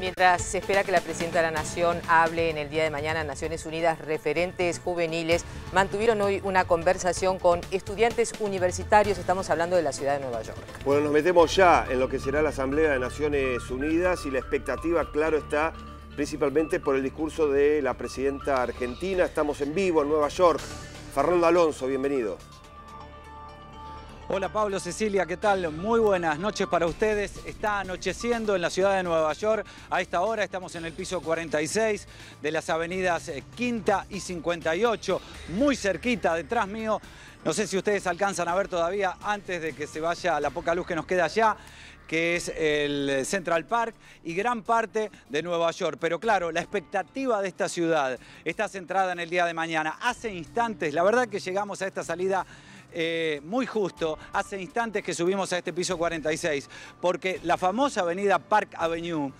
Mientras se espera que la presidenta de la Nación hable en el día de mañana Naciones Unidas, referentes juveniles mantuvieron hoy una conversación con estudiantes universitarios, estamos hablando de la ciudad de Nueva York. Bueno, nos metemos ya en lo que será la Asamblea de Naciones Unidas y la expectativa, claro, está principalmente por el discurso de la presidenta argentina. Estamos en vivo en Nueva York. Fernando Alonso, bienvenido. Hola Pablo, Cecilia, ¿qué tal? Muy buenas noches para ustedes. Está anocheciendo en la ciudad de Nueva York. A esta hora estamos en el piso 46 de las avenidas eh, Quinta y 58, muy cerquita detrás mío. No sé si ustedes alcanzan a ver todavía antes de que se vaya la poca luz que nos queda allá que es el Central Park y gran parte de Nueva York. Pero claro, la expectativa de esta ciudad está centrada en el día de mañana. Hace instantes, la verdad que llegamos a esta salida eh, muy justo hace instantes que subimos a este piso 46, porque la famosa avenida Park Avenue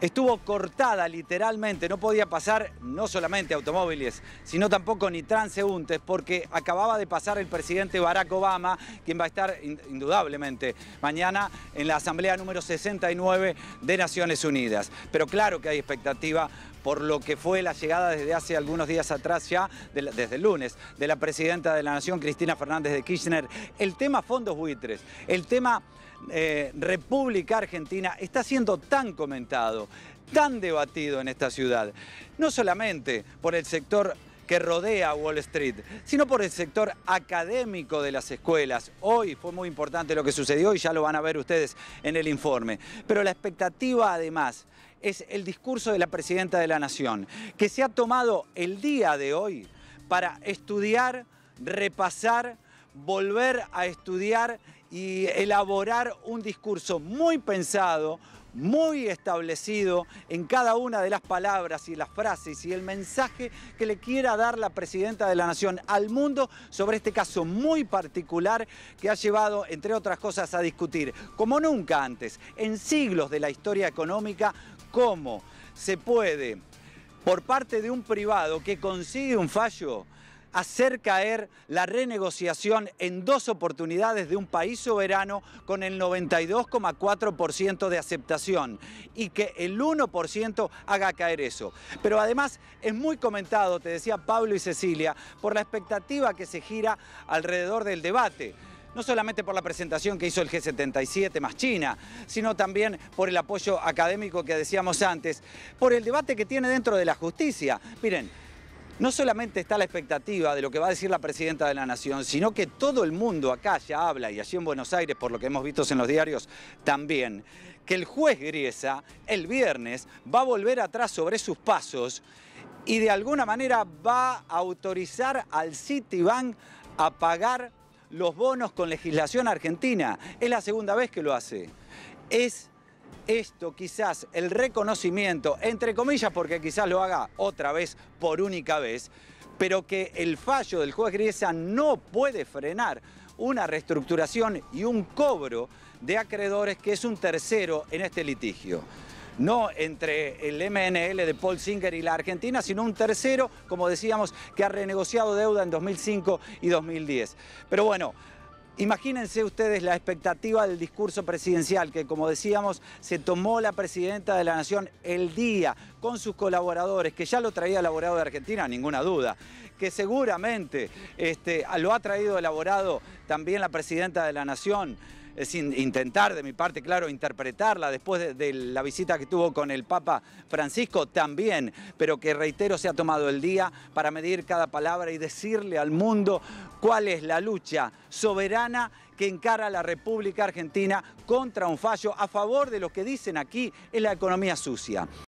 estuvo cortada literalmente, no podía pasar no solamente automóviles, sino tampoco ni transeúntes, porque acababa de pasar el presidente Barack Obama, quien va a estar indudablemente mañana en la Asamblea número 69 de Naciones Unidas. Pero claro que hay expectativa por lo que fue la llegada desde hace algunos días atrás ya, desde el lunes, de la presidenta de la Nación, Cristina Fernández de Kirchner. El tema fondos buitres, el tema eh, República Argentina está siendo tan comentado, tan debatido en esta ciudad, no solamente por el sector que rodea Wall Street, sino por el sector académico de las escuelas. Hoy fue muy importante lo que sucedió y ya lo van a ver ustedes en el informe. Pero la expectativa además es el discurso de la Presidenta de la Nación, que se ha tomado el día de hoy para estudiar, repasar, volver a estudiar y elaborar un discurso muy pensado, muy establecido en cada una de las palabras y las frases y el mensaje que le quiera dar la presidenta de la Nación al mundo sobre este caso muy particular que ha llevado, entre otras cosas, a discutir, como nunca antes, en siglos de la historia económica, cómo se puede, por parte de un privado que consigue un fallo, hacer caer la renegociación en dos oportunidades de un país soberano con el 92,4% de aceptación y que el 1% haga caer eso. Pero además es muy comentado, te decía Pablo y Cecilia, por la expectativa que se gira alrededor del debate no solamente por la presentación que hizo el G77 más China, sino también por el apoyo académico que decíamos antes, por el debate que tiene dentro de la justicia. Miren, no solamente está la expectativa de lo que va a decir la presidenta de la Nación, sino que todo el mundo acá ya habla, y allí en Buenos Aires, por lo que hemos visto en los diarios también, que el juez Griesa el viernes va a volver atrás sobre sus pasos y de alguna manera va a autorizar al Citibank a pagar los bonos con legislación argentina. Es la segunda vez que lo hace. Es esto quizás el reconocimiento, entre comillas, porque quizás lo haga otra vez por única vez, pero que el fallo del juez Griesa no puede frenar una reestructuración y un cobro de acreedores que es un tercero en este litigio no entre el MNL de Paul Singer y la Argentina, sino un tercero, como decíamos, que ha renegociado deuda en 2005 y 2010. Pero bueno, Imagínense ustedes la expectativa del discurso presidencial que, como decíamos, se tomó la presidenta de la Nación el día con sus colaboradores, que ya lo traía elaborado de Argentina, ninguna duda, que seguramente este, lo ha traído elaborado también la presidenta de la Nación es intentar de mi parte, claro, interpretarla después de, la visita que tuvo con el Papa Francisco también, pero que reitero se ha tomado el día para medir cada palabra y decirle al mundo cuál es la lucha soberana que encara la República Argentina contra un fallo a favor de lo que dicen aquí en la economía sucia.